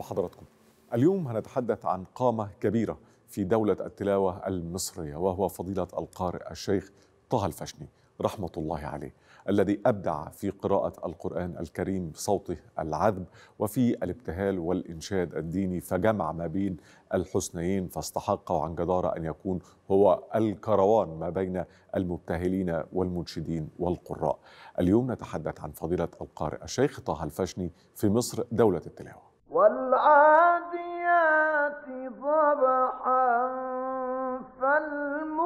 بحضراتكم اليوم هنتحدث عن قامة كبيرة في دولة التلاوة المصرية وهو فضيلة القارئ الشيخ طه الفشني رحمة الله عليه الذي أبدع في قراءة القرآن الكريم بصوته العذب وفي الابتهال والإنشاد الديني فجمع ما بين الحسنيين فاستحق عن جدارة أن يكون هو الكروان ما بين المبتهلين والمنشدين والقراء اليوم نتحدث عن فضيلة القارئ الشيخ طه الفشني في مصر دولة التلاوة والعاديات ضبحا فالم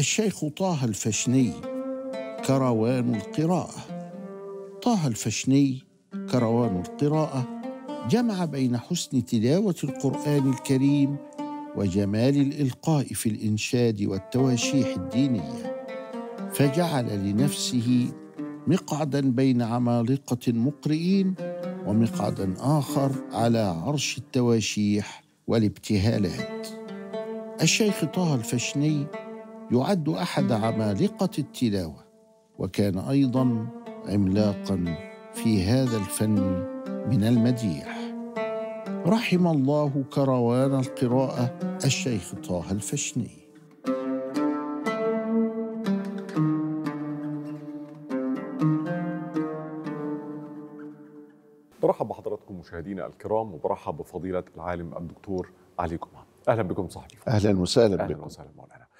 الشيخ طه الفشني كروان القراءة طه الفشني كروان القراءة جمع بين حسن تلاوة القرآن الكريم وجمال الإلقاء في الإنشاد والتواشيح الدينية فجعل لنفسه مقعدا بين عمالقة مقرئين ومقعدا آخر على عرش التواشيح والابتهالات الشيخ طه الفشني يعد احد عمالقه التلاوه وكان ايضا عملاقا في هذا الفن من المديح رحم الله كروان القراءه الشيخ طه الفشني برحب بحضراتكم مشاهدينا الكرام وبرحب بفضيله العالم الدكتور علي كمان اهلا بكم صاحبي اهلا وسهلا بكم اهلا وسهلا مولانا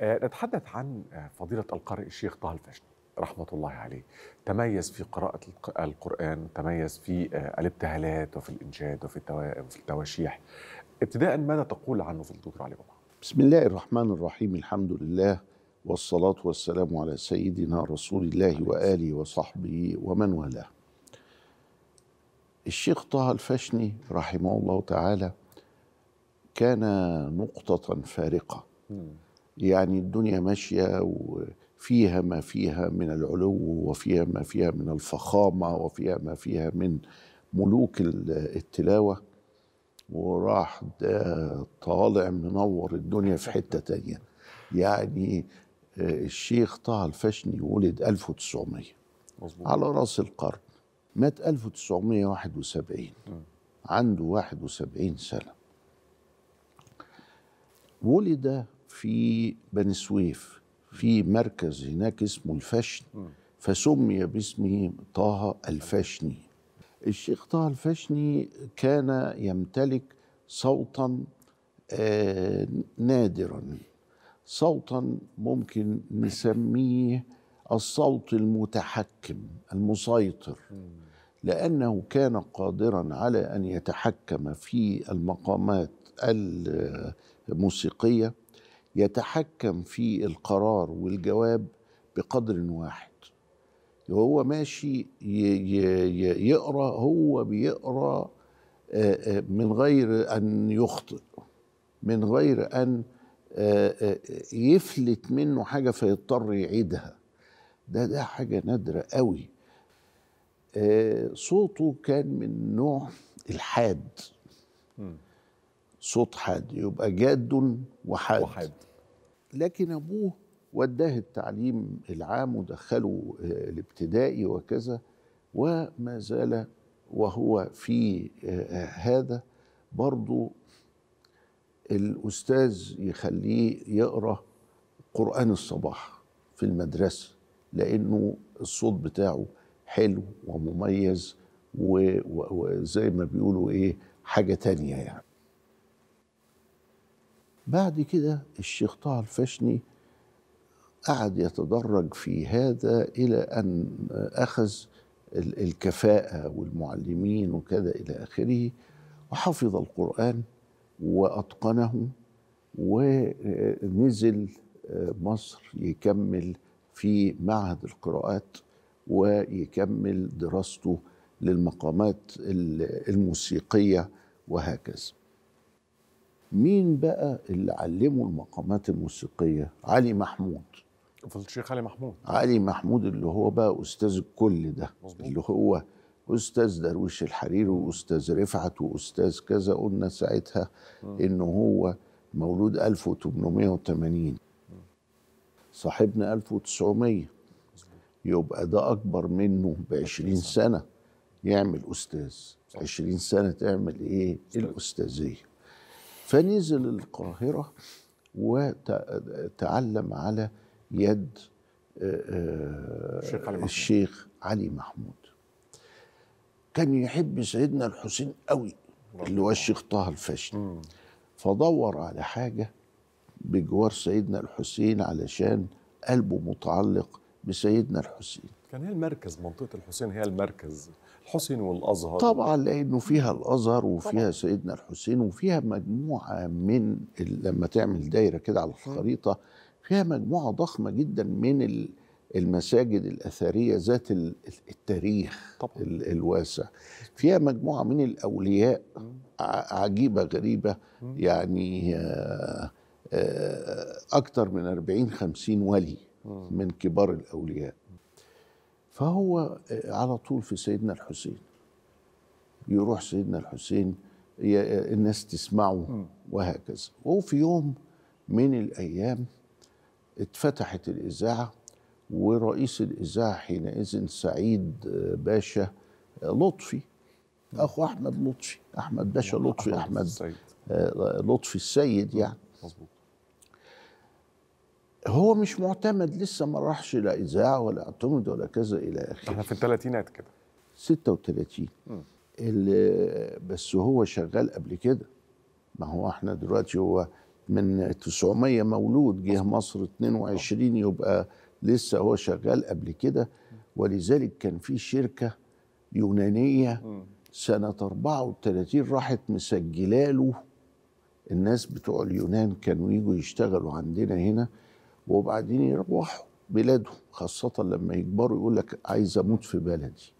آه، نتحدث عن آه، فضيلة القارئ الشيخ طه الفاشني رحمة الله عليه تميز في قراءة القرآن تميز في آه، الابتهالات وفي الإنشاد وفي وفي التواشيح ابتداء ماذا تقول عنه في الدكتور علي بابا بسم الله الرحمن الرحيم الحمد لله والصلاة والسلام على سيدنا رسول الله وآله وصحبه ومن والاه الشيخ طه الفشني رحمه الله تعالى كان نقطة فارقة يعني الدنيا ماشية وفيها ما فيها من العلو وفيها ما فيها من الفخامة وفيها ما فيها من ملوك التلاوة وراح ده طالع منور الدنيا في حتة تانية يعني آه، الشيخ طه الفشني ولد 1900 مظبوط. على رأس القرن مات 1971 م. عنده 71 سنة ولد في بني سويف في مركز هناك اسمه الفشن فسمي باسمه طه الفشني الشيخ طه الفشني كان يمتلك صوتا آه، نادرا صوتا ممكن نسميه الصوت المتحكم المسيطر لانه كان قادرا على ان يتحكم في المقامات الموسيقيه يتحكم في القرار والجواب بقدر واحد وهو ماشي يقرا هو بيقرا من غير ان يخطئ من غير ان يفلت منه حاجه فيضطر يعيدها ده ده حاجه نادره قوي صوته كان من نوع الحاد صوت حاد يبقى جاد وحاد, وحاد. لكن أبوه وداه التعليم العام ودخله آه، الابتدائي وكذا وما زال وهو في آه، آه، هذا برضو الأستاذ يخليه يقرأ قرآن الصباح في المدرسة لأنه الصوت بتاعه حلو ومميز وزي ما بيقولوا إيه حاجة تانية يعني بعد كده الشيخ طه الفشني قعد يتدرج في هذا إلى أن أخذ الكفاءة والمعلمين وكذا إلى آخره وحفظ القرآن وأتقنه ونزل آه، مصر يكمل في معهد القراءات ويكمل دراسته للمقامات الموسيقية وهكذا مين بقى اللي علمه المقامات الموسيقيه علي محمود فضل الشيخ علي محمود علي محمود اللي هو بقى استاذ الكل ده مزبوط. اللي هو استاذ درويش الحريري واستاذ رفعت واستاذ كذا قلنا ساعتها م. ان هو مولود 1880 صاحبنا 1900 يبقى ده اكبر منه ب 20 سنه يعمل استاذ 20 سنه تعمل ايه الاستاذيه فنزل القاهرة وتعلم على يد الشيخ علي, آه، محمود. الشيخ علي محمود كان يحب سيدنا الحسين قوي اللي هو الشيخ طه الفاشل فدور على حاجة بجوار سيدنا الحسين علشان قلبه متعلق بسيدنا الحسين كان هي المركز منطقه الحسين هي المركز الحسين والازهر طبعا لانه فيها الازهر وفيها طبعا. سيدنا الحسين وفيها مجموعه من لما تعمل دايره كده على الخريطه فيها مجموعه ضخمه جدا من المساجد الاثريه ذات التاريخ طبعا. الواسع فيها مجموعه من الاولياء عجيبه غريبه يعني آه، آه، اكثر من 40 50 ولي من كبار الاولياء فهو آه، على طول في سيدنا الحسين يروح سيدنا الحسين آه، الناس تسمعه وهكذا وفي يوم من الأيام اتفتحت الإذاعة ورئيس الإذاعة حينئذ سعيد آه، باشا لطفي أخو أحمد لطفي أحمد باشا لطفي أحمد, لطفي السيد يعني مظبوط هو مش معتمد لسه ما راحش لا اذاعه ولا اعتمد ولا كذا الى اخره احنا في الثلاثينات كده 36 اللي بس هو شغال قبل كده ما هو احنا دلوقتي هو من 900 مولود جه مصر 22 يبقى لسه هو شغال قبل كده ولذلك كان في شركه يونانيه سنه 34 راحت مسجله له الناس بتوع اليونان كانوا يجوا يشتغلوا عندنا هنا وبعدين يروحوا بلادهم خاصة لما يكبروا يقول لك عايز أموت في بلدي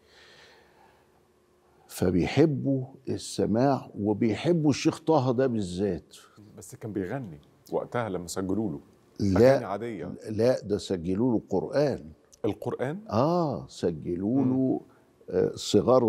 فبيحبوا السماع وبيحبوا الشيخ طه ده بالذات بس كان بيغني وقتها لما سجلوا له لا عادية لا ده سجلوا له قرآن القرآن؟ اه سجلوا له آه، صغار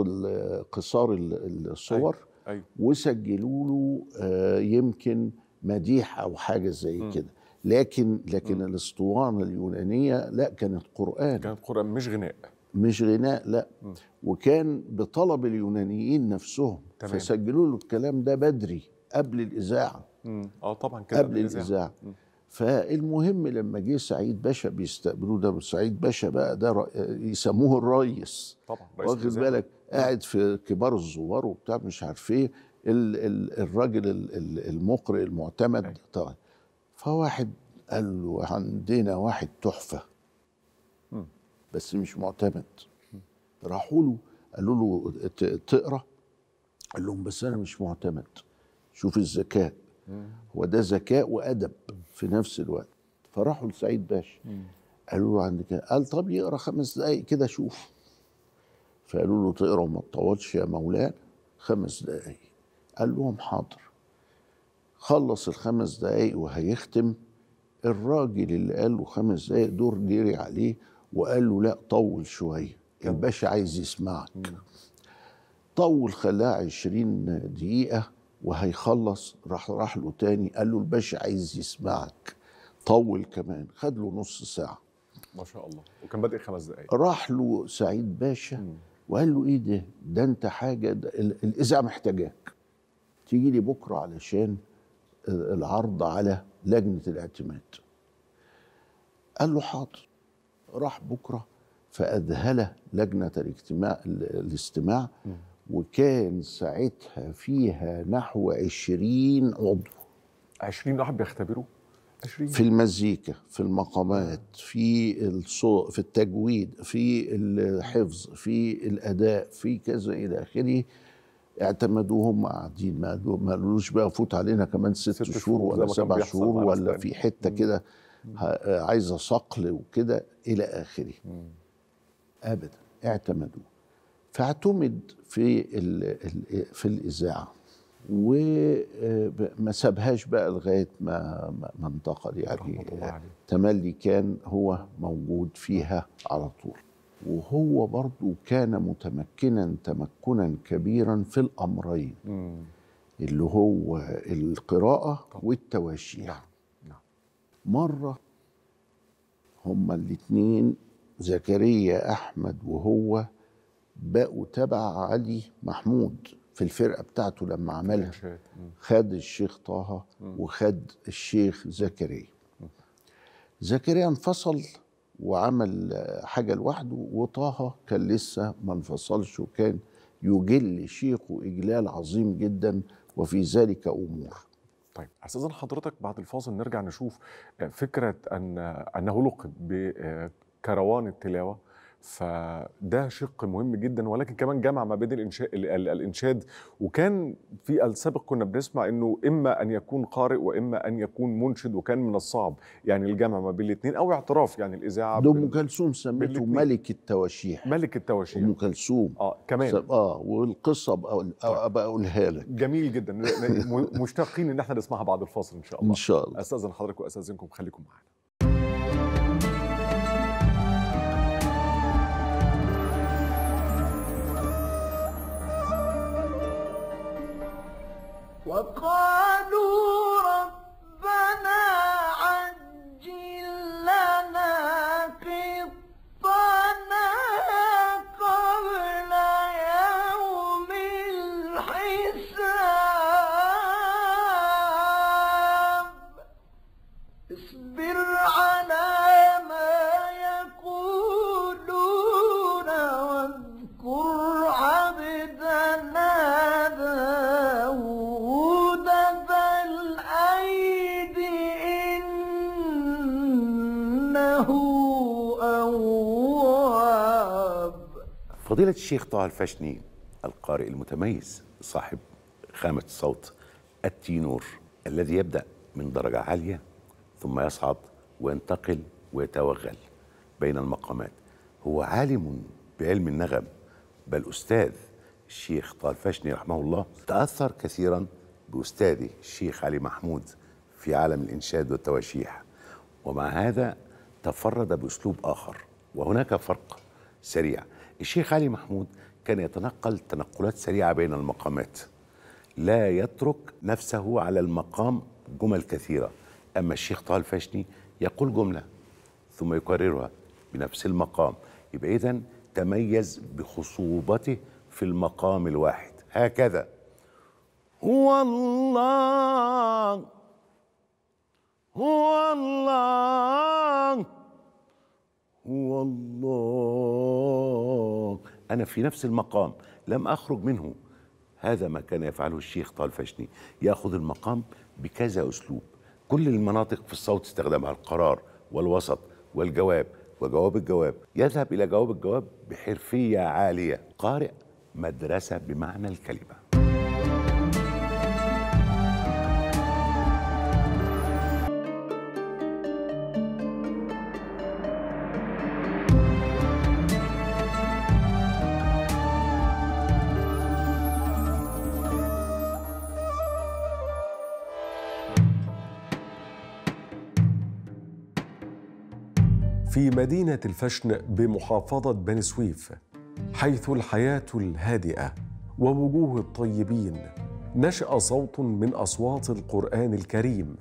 قصار الصور أيوة. أيوة. وسجلوا له آه، يمكن مديح او حاجه زي كده لكن لكن م. الاسطوانه اليونانيه لا كانت قران كانت قران مش غناء مش غناء لا م. وكان بطلب اليونانيين نفسهم تمام. فسجلوا له الكلام ده بدري قبل الاذاعه اه طبعا كده قبل الاذاعه فالمهم لما جه سعيد باشا بيستقبلوه ده سعيد باشا بقى ده يسموه الريس طبعا واخد بالك قاعد في كبار الزوار وبتاع مش عارف ايه الراجل المقرئ المعتمد أيوه. طبعا فواحد قال له عندنا واحد تحفه بس مش معتمد راحوا له قالوا له تقرا قال لهم بس انا مش معتمد شوف الذكاء هو ده ذكاء وادب في نفس الوقت فراحوا لسعيد باشا قالوا له عندك قال طب يقرا خمس دقائق كده شوف فقالوا له تقرا وما تطولش يا مولانا خمس دقائق قال لهم حاضر خلص الخمس دقايق وهيختم الراجل اللي قال له خمس دقايق دور جري عليه وقال له لا طول شويه الباشا عايز يسمعك طول خلاه عشرين دقيقة وهيخلص راح راح له تاني قال له الباشا عايز يسمعك طول كمان خد له نص ساعة ما شاء الله وكان بادئ خمس دقايق راح له سعيد باشا مم. وقال له ايه ده ده انت حاجة الاذاعة محتاجاك تيجي لي بكرة علشان العرض على لجنه الاعتماد قال له حاضر راح بكره فاذهله لجنه الاجتماع الاستماع وكان ساعتها فيها نحو عشرين عضو عشرين واحد بيختبروا 20 في المزيكا في المقامات في الصوت في التجويد في الحفظ في الاداء في كذا الى اخره اعتمدوهم قاعدين ما قالولوش بقى فوت علينا كمان ست, ست شهور, ولا سبع شهور ولا في حته كده عايزه صقل وكده الى اخره ابدا اعتمدوه فاعتمد في الـ الـ في الاذاعه وما آه، سابهاش بقى لغايه ما ما انتقل يعني تملي كان هو موجود فيها على طول وهو برضو كان متمكنا تمكنا كبيرا في الأمرين اللي هو القراءة والتواشي نعم. نعم. مرة هما الاتنين زكريا أحمد وهو بقوا تبع علي محمود في الفرقة بتاعته لما عملها خد الشيخ طه وخد الشيخ زكريا زكريا انفصل وعمل حاجة لوحده وطه كان لسه ما انفصلش وكان يجل شيخه إجلال عظيم جدا وفي ذلك أمور طيب أستاذ حضرتك بعد الفاصل نرجع نشوف فكرة أن أنه لقب بكروان التلاوة فده شق مهم جدا ولكن كمان جمع ما بين الانشاء الانشاد وكان في السابق كنا بنسمع انه اما ان يكون قارئ واما ان يكون منشد وكان من الصعب يعني الجمع ما بين الاثنين او اعتراف يعني الاذاعه ده ام كلثوم سمته ملك التواشيح ملك التواشيح ام كلثوم اه كمان اه والقصه طيب. ابقى اقولها لك جميل جدا مشتاقين ان احنا نسمعها بعد الفاصل ان شاء الله ان شاء الله استاذن حضرتك واستاذنكم خليكم معانا وقال فضيلة الشيخ طه الفشني القارئ المتميز صاحب خامة صوت التينور الذي يبدأ من درجة عالية ثم يصعد وينتقل ويتوغل بين المقامات هو عالم بعلم النغم بل أستاذ الشيخ طه الفشني رحمه الله تأثر كثيرا بأستاذه الشيخ علي محمود في عالم الإنشاد والتواشيح ومع هذا تفرد بأسلوب آخر وهناك فرق سريع الشيخ علي محمود كان يتنقل تنقلات سريعة بين المقامات لا يترك نفسه على المقام جمل كثيرة أما الشيخ طه الفاشني يقول جملة ثم يكررها بنفس المقام يبقى إذا تميز بخصوبته في المقام الواحد هكذا هو الله هو الله هو الله أنا في نفس المقام لم أخرج منه هذا ما كان يفعله الشيخ طه الفشني يأخذ المقام بكذا أسلوب كل المناطق في الصوت استخدمها القرار والوسط والجواب وجواب الجواب يذهب إلى جواب الجواب بحرفية عالية قارئ مدرسة بمعنى الكلمة في مدينة الفشن بمحافظة بني سويف حيث الحياة الهادئة ووجوه الطيبين نشأ صوت من أصوات القرآن الكريم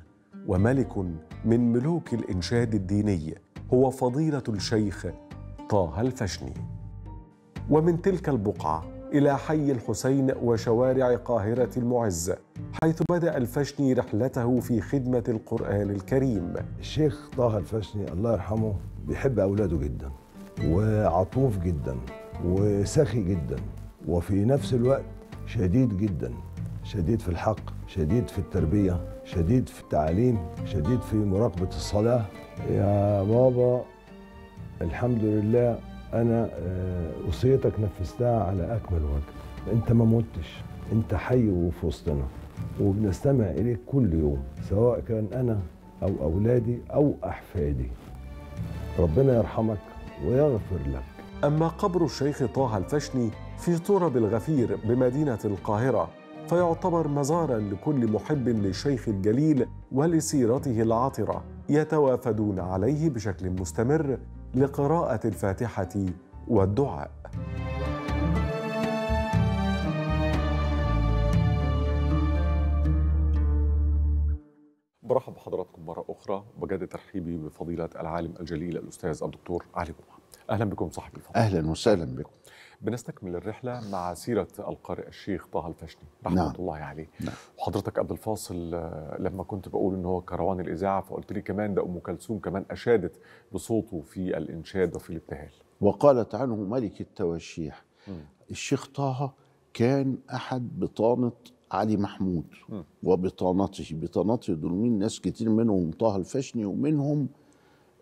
وملك من ملوك الإنشاد الديني هو فضيلة الشيخ طه الفشني ومن تلك البقعة إلى حي الحسين وشوارع قاهرة المعز حيث بدأ الفشني رحلته في خدمة القرآن الكريم الشيخ طه الفشني الله يرحمه بيحب أولاده جدا وعطوف جدا وسخي جدا وفي نفس الوقت شديد جدا شديد في الحق شديد في التربية شديد في التعليم شديد في مراقبة الصلاة يا بابا الحمد لله أنا وصيتك آه، نفذتها على أكمل وجه أنت ما متش أنت حي وفي وسطنا وبنستمع إليك كل يوم سواء كان أنا أو أولادي أو أحفادي ربنا يرحمك ويغفر لك أما قبر الشيخ طه الفشني في ترب الغفير بمدينة القاهرة فيعتبر مزارا لكل محب للشيخ الجليل ولسيرته العاطرة يتوافدون عليه بشكل مستمر لقراءة الفاتحة والدعاء برحب بحضراتكم مرة أخرى بجد ترحيبي بفضيلة العالم الجليل الأستاذ الدكتور علي جمعة أهلا بكم صاحبي الفضل أهلا وسهلا بكم بنستكمل الرحلة مع سيرة القارئ الشيخ طه الفشني رحمة نعم. الله عليه نعم. وحضرتك قبل الفاصل آه، لما كنت بقول إن هو كروان الإذاعة فقلت لي كمان ده أم كلثوم كمان أشادت بصوته في الإنشاد وفي الابتهال وقالت عنه ملك التوشيح م. الشيخ طه كان أحد بطانة علي محمود وبطانته بطانته دول مين ناس كتير منهم طه الفشني ومنهم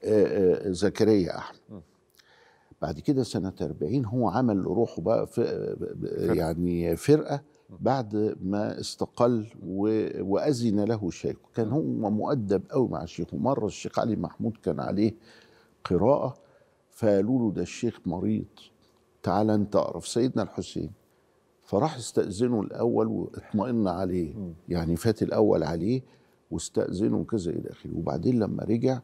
آه، آه، زكريا احمد بعد كده سنة 40 هو عمل لروحه بقى في آه، يعني فرقة بعد ما استقل وأذن له الشيخ كان هو مؤدب قوي مع الشيخ ومرة الشيخ علي محمود كان عليه قراءة فقالوا له ده الشيخ مريض تعال انت اقرا في سيدنا الحسين فراح استأذنه الأول واطمئن عليه يعني فات الأول عليه واستأذنه وكذا إلى آخره وبعدين لما رجع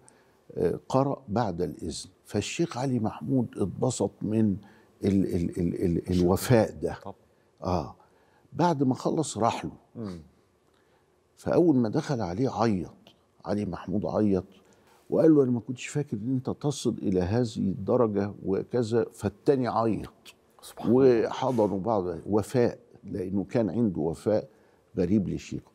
آه، قرأ بعد الإذن فالشيخ علي محمود اتبسط من ال ال ال ال الوفاء ده آه بعد ما خلص راح له فأول ما دخل عليه عيط علي محمود عيط وقال له أنا ما كنتش فاكر إن أنت تصل إلى هذه الدرجة وكذا فالتاني عيط سبحان وحضنوا بعض وفاء لانه كان عنده وفاء غريب لشيخه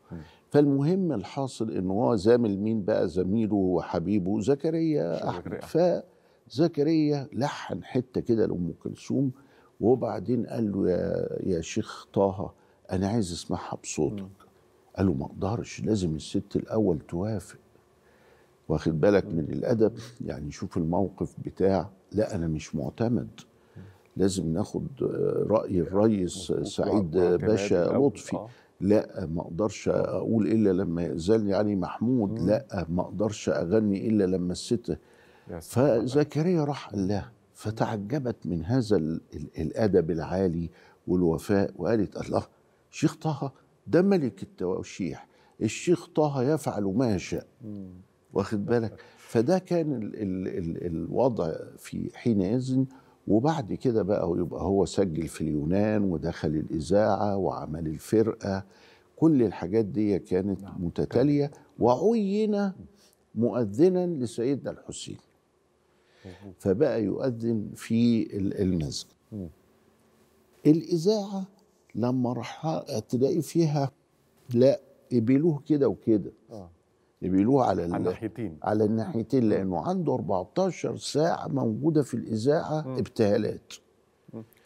فالمهم الحاصل ان هو زامل مين بقى زميله وحبيبه زكريا احمد فزكريا لحن حته كده لام كلثوم وبعدين قال له يا يا شيخ طه انا عايز اسمعها بصوتك قال له ما اقدرش لازم الست الاول توافق واخد بالك من الادب يعني شوف الموقف بتاع لا انا مش معتمد لازم ناخد آه، راي الريس سعيد باشا لطفي آه. لا ما اقدرش آه. اقول الا لما يأذني علي محمود لا ما اقدرش اغني الا لما الست فزكريا راح الله فتعجبت من هذا الادب العالي والوفاء وقالت الله شيخ طه ده ملك التوشيح الشيخ طه يفعل ما يشاء واخد بالك فده كان الوضع في حينئذ وبعد كده بقى يبقى هو سجل في اليونان ودخل الإذاعة وعمل الفرقة كل الحاجات دي كانت نعم. متتالية وعين مؤذنا لسيدنا الحسين فبقى يؤذن في المسجد الإذاعة لما راح تلاقي فيها لا قبلوه كده وكده آه. بيقولوها على على الناحيتين على الناحيتين لانه عنده 14 ساعه موجوده في الاذاعه ابتهالات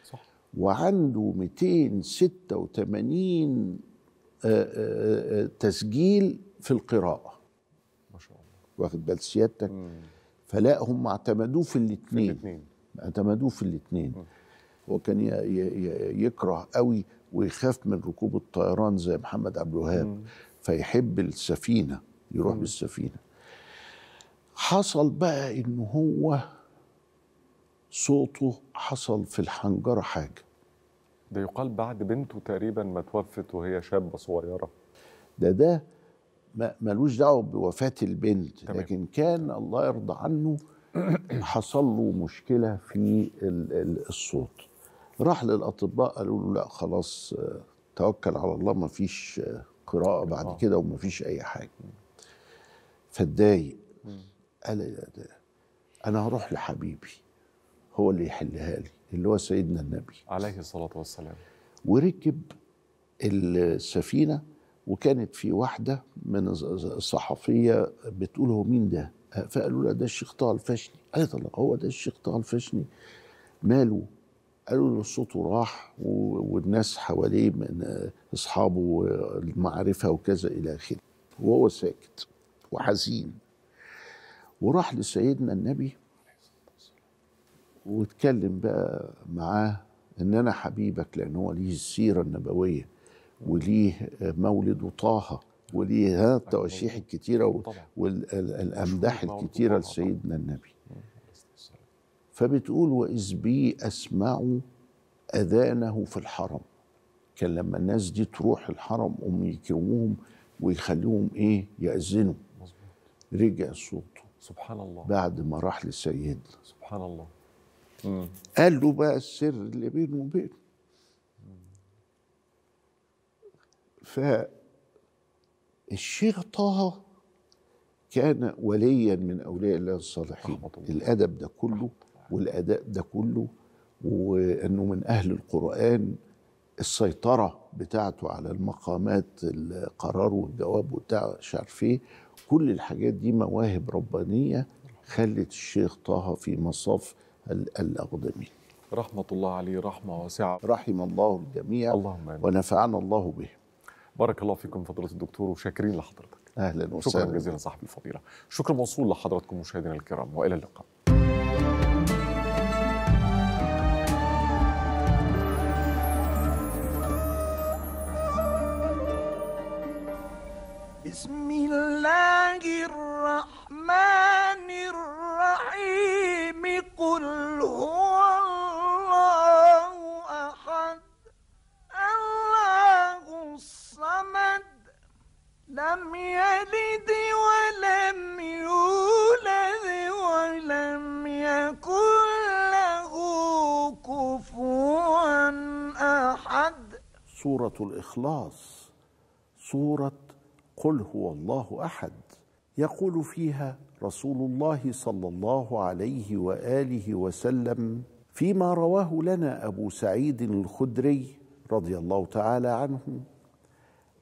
صح. وعنده 286 آه، آه، آه، تسجيل في القراءه ما شاء الله واخد بال سيادتك فلا هم اعتمدوه في الاثنين اعتمدوه في الاثنين هو كان يكره قوي ويخاف من ركوب الطيران زي محمد عبد الوهاب فيحب السفينه يروح م. بالسفينه حصل بقى ان هو صوته حصل في الحنجره حاجه ده يقال بعد بنته تقريبا ما توفت وهي شابه صغيره ده ده ملوش دعوه بوفاه البنت تمام. لكن كان الله يرضى عنه حصل له مشكله في الصوت راح للاطباء قالوا له لا خلاص آه، توكل على الله ما فيش آه، قراءه بعد آه. كده وما فيش اي حاجه فاتضايق قال انا هروح لحبيبي هو اللي يحلها لي اللي هو سيدنا النبي عليه الصلاه والسلام وركب السفينه وكانت في واحده من الصحفيه بتقول هو مين ده؟ فقالوا لها ده الشيخ طه الفشني قالت الله هو ده الشيخ طه الفشني ماله؟ قالوا له صوته راح والناس حواليه من اصحابه المعرفه وكذا الى اخره وهو ساكت وحزين وراح لسيدنا النبي واتكلم بقى معاه ان انا حبيبك لان هو ليه السيره النبويه وليه مولد طه وليه التواشيح الكتيره والامداح الكتيره لسيدنا النبي فبتقول واذ بي اسمع اذانه في الحرم كان لما الناس دي تروح الحرم ام يكرموهم ويخليهم ايه ياذنوا رجع صوته سبحان الله بعد ما راح لسيدنا سبحان الله مم. قال له بقى السر اللي بينه وبينه فالشيخ طه كان وليا من اولياء الله الصالحين الادب ده كله والاداء ده كله وانه من اهل القران السيطره بتاعته على المقامات القرار والجواب وبتاع مش عارف ايه كل الحاجات دي مواهب ربانية خلت الشيخ طه في مصاف الأقدمين رحمة الله عليه رحمة واسعة رحم الله الجميع اللهم آمين. ونفعنا الله به بارك الله فيكم فضيلة الدكتور وشاكرين لحضرتك أهلا وسهلا شكرا جزيلا صاحب الفضيلة شكرا موصول لحضراتكم مشاهدينا الكرام وإلى اللقاء يلد ولم يولد ولم يكن له كفوا أحد سورة الإخلاص سورة قل هو الله أحد يقول فيها رسول الله صلى الله عليه وآله وسلم فيما رواه لنا أبو سعيد الخدري رضي الله تعالى عنه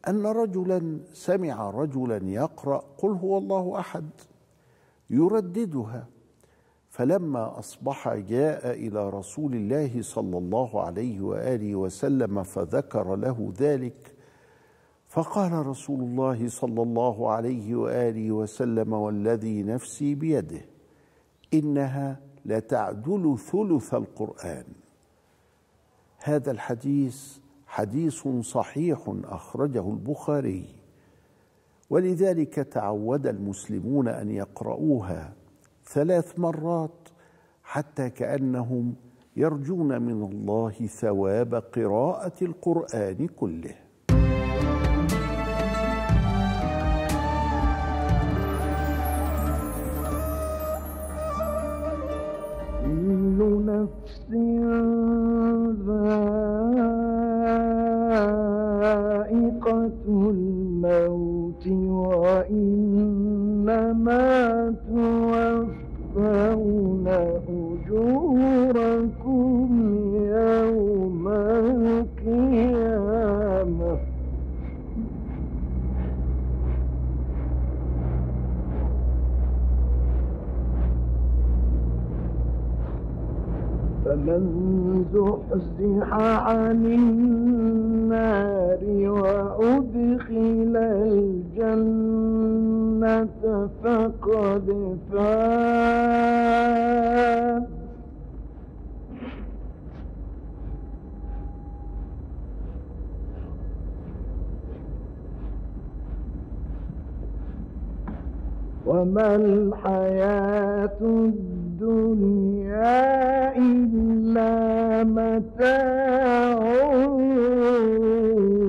أن رجلا سمع رجلا يقرأ قل هو الله أحد يرددها فلما أصبح جاء إلى رسول الله صلى الله عليه وآله وسلم فذكر له ذلك فقال رسول الله صلى الله عليه واله وسلم والذي نفسي بيده انها لتعدل ثلث القران هذا الحديث حديث صحيح اخرجه البخاري ولذلك تعود المسلمون ان يقرؤوها ثلاث مرات حتى كانهم يرجون من الله ثواب قراءه القران كله ولن زحزح عن النار وأدخل الجنة فقد فات وما الحياة الدنيا الدنيا إلا متاع